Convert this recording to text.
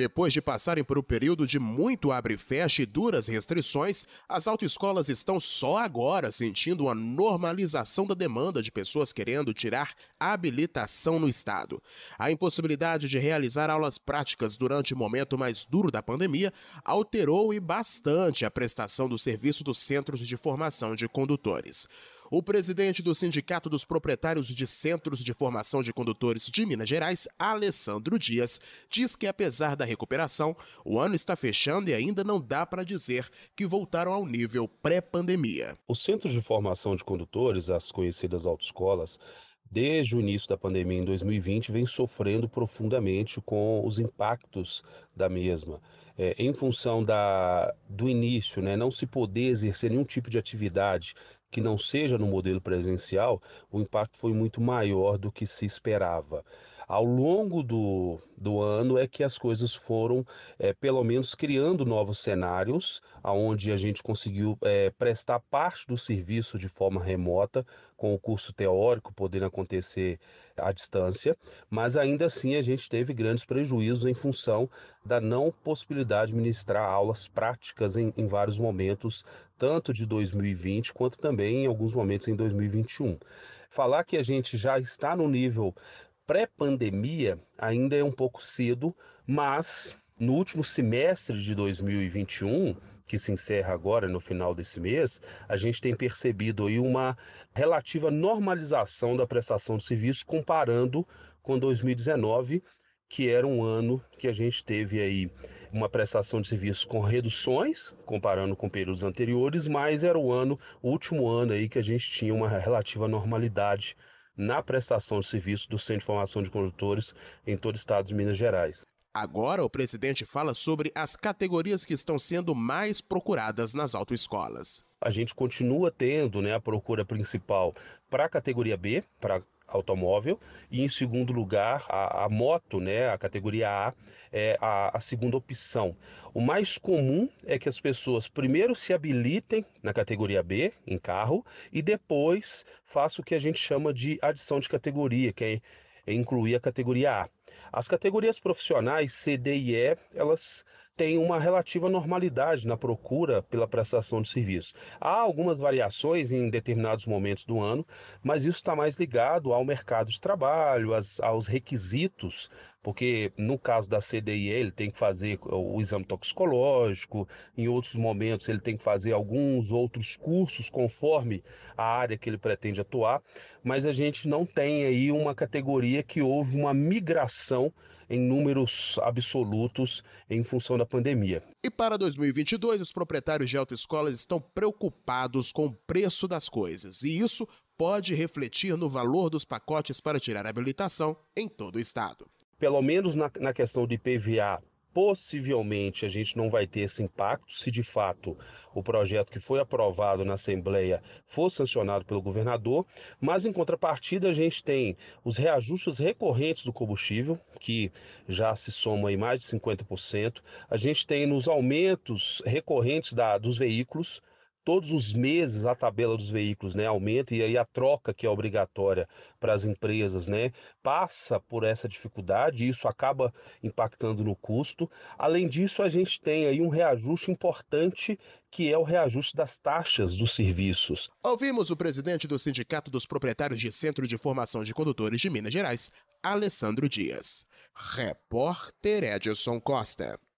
Depois de passarem por um período de muito abre fecha e duras restrições, as autoescolas estão só agora sentindo a normalização da demanda de pessoas querendo tirar habilitação no Estado. A impossibilidade de realizar aulas práticas durante o momento mais duro da pandemia alterou e bastante a prestação do serviço dos centros de formação de condutores. O presidente do Sindicato dos Proprietários de Centros de Formação de Condutores de Minas Gerais, Alessandro Dias, diz que apesar da recuperação, o ano está fechando e ainda não dá para dizer que voltaram ao nível pré-pandemia. Os centros de formação de condutores, as conhecidas autoescolas, desde o início da pandemia em 2020, vem sofrendo profundamente com os impactos da mesma. É, em função da, do início, né, não se poder exercer nenhum tipo de atividade que não seja no modelo presencial, o impacto foi muito maior do que se esperava ao longo do, do ano é que as coisas foram, é, pelo menos, criando novos cenários, aonde a gente conseguiu é, prestar parte do serviço de forma remota, com o curso teórico podendo acontecer à distância, mas ainda assim a gente teve grandes prejuízos em função da não possibilidade de ministrar aulas práticas em, em vários momentos, tanto de 2020 quanto também em alguns momentos em 2021. Falar que a gente já está no nível pré-pandemia ainda é um pouco cedo, mas no último semestre de 2021, que se encerra agora no final desse mês, a gente tem percebido aí uma relativa normalização da prestação de serviço comparando com 2019, que era um ano que a gente teve aí uma prestação de serviço com reduções, comparando com períodos anteriores, mas era o ano, o último ano aí que a gente tinha uma relativa normalidade na prestação de serviço do Centro de Formação de Condutores em todo o estado de Minas Gerais. Agora, o presidente fala sobre as categorias que estão sendo mais procuradas nas autoescolas. A gente continua tendo né, a procura principal para a categoria B, para automóvel e em segundo lugar a, a moto, né, a categoria A é a, a, segunda opção. O mais comum é que as pessoas primeiro se habilitem na categoria B em carro e depois façam o que a gente chama de adição de categoria, que é incluir a categoria A. As categorias profissionais C, D e E, elas têm uma relativa normalidade na procura pela prestação de serviço. Há algumas variações em determinados momentos do ano, mas isso está mais ligado ao mercado de trabalho, aos requisitos, porque no caso da CDIE ele tem que fazer o exame toxicológico, em outros momentos ele tem que fazer alguns outros cursos conforme a área que ele pretende atuar, mas a gente não tem aí uma categoria que houve uma migração redução em números absolutos em função da pandemia. E para 2022, os proprietários de autoescolas estão preocupados com o preço das coisas, e isso pode refletir no valor dos pacotes para tirar a habilitação em todo o estado. Pelo menos na, na questão de PVA Possivelmente a gente não vai ter esse impacto se de fato o projeto que foi aprovado na Assembleia for sancionado pelo governador, mas em contrapartida a gente tem os reajustes recorrentes do combustível, que já se soma em mais de 50%, a gente tem nos aumentos recorrentes da, dos veículos, todos os meses a tabela dos veículos né, aumenta e aí a troca que é obrigatória para as empresas né, passa por essa dificuldade e isso acaba impactando no custo. Além disso, a gente tem aí um reajuste importante que é o reajuste das taxas dos serviços. Ouvimos o presidente do Sindicato dos Proprietários de Centro de Formação de Condutores de Minas Gerais, Alessandro Dias. Repórter Edson Costa.